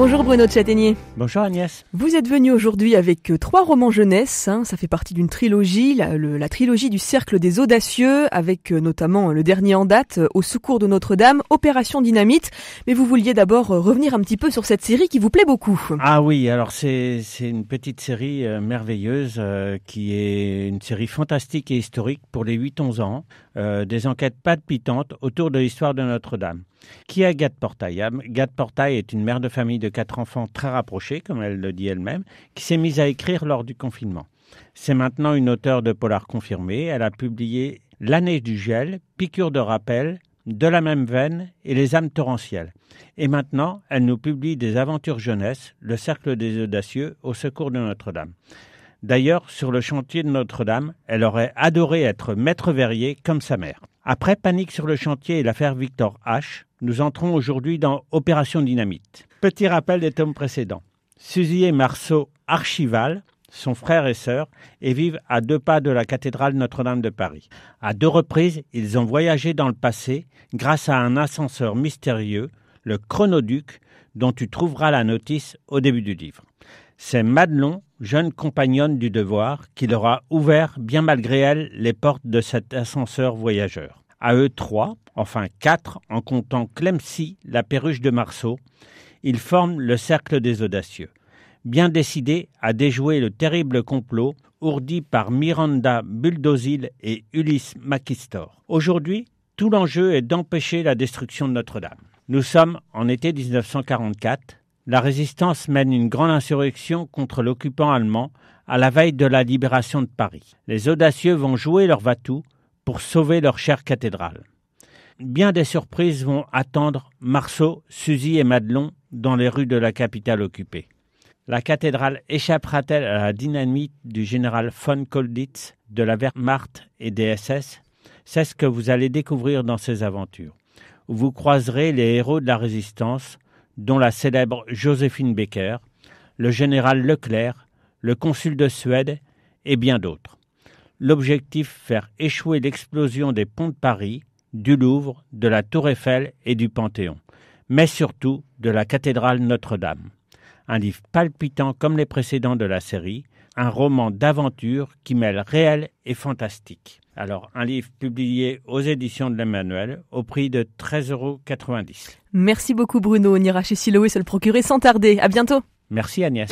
Bonjour Bruno de Châtaignier. Bonjour Agnès. Vous êtes venu aujourd'hui avec euh, trois romans jeunesse. Hein. ça fait partie d'une trilogie, la, trilogie du Cercle des Audacieux, avec euh, notamment euh, le dernier en date, Au secours de Notre-Dame, Opération Dynamite. Mais vous vouliez d'abord revenir un petit peu sur cette série qui vous plaît beaucoup. Ah oui, alors c'est une petite série merveilleuse qui est une série fantastique et historique pour les 8-11 ans. des enquêtes pas palpitantes autour de l'histoire de Notre-Dame. Qui est Agathe Portail Gad Portail est une mère de famille de quatre enfants très rapprochés, comme elle le dit elle-même, qui s'est mise à écrire lors du confinement. C'est maintenant une auteure de polar confirmée. Elle a publié L'année du gel, Piqûre de rappel, De la même veine et Les âmes torrentielles. Et maintenant, elle nous publie des aventures jeunesse, Le cercle des audacieux, Au secours de Notre-Dame. D'ailleurs, sur le chantier de Notre-Dame, elle aurait adoré être maître verrier comme sa mère. Après Panique sur le chantier et l'affaire Victor H, nous entrons aujourd'hui dans Opération Dynamite. Petit rappel des tomes précédents. Suzy et Marceau Archival sont frères et sœurs et vivent à deux pas de la cathédrale Notre-Dame de Paris. À deux reprises, ils ont voyagé dans le passé grâce à un ascenseur mystérieux, le chronoduc, dont tu trouveras la notice au début du livre. C'est Madelon, jeune compagnonne du devoir, qui leur a ouvert, bien malgré elle, les portes de cet ascenseur voyageur. À eux trois, enfin quatre, en comptant Clemcy, la perruche de Marceau, ils forment le cercle des audacieux. Bien décidés à déjouer le terrible complot ourdi par Miranda Bulldozil et Ulysse Makistor. Aujourd'hui, tout l'enjeu est d'empêcher la destruction de Notre-Dame. Nous sommes en été 1944 la résistance mène une grande insurrection contre l'occupant allemand à la veille de la libération de Paris. Les audacieux vont jouer leur vatou pour sauver leur chère cathédrale. Bien des surprises vont attendre Marceau, Suzy et Madelon dans les rues de la capitale occupée. La cathédrale échappera-t-elle à la dynamite du général von Kolditz, de la Wehrmacht et des SS C'est ce que vous allez découvrir dans ces aventures. Vous croiserez les héros de la résistance, dont la célèbre Joséphine Becker, le général Leclerc, le consul de Suède et bien d'autres. L'objectif faire échouer l'explosion des ponts de Paris, du Louvre, de la Tour Eiffel et du Panthéon, mais surtout de la cathédrale Notre-Dame. Un livre palpitant comme les précédents de la série, un roman d'aventure qui mêle réel et fantastique. Alors, un livre publié aux éditions de l'Emmanuel au prix de 13,90 euros. Merci beaucoup Bruno. On ira chez Siloé se le procurer sans tarder. À bientôt. Merci Agnès.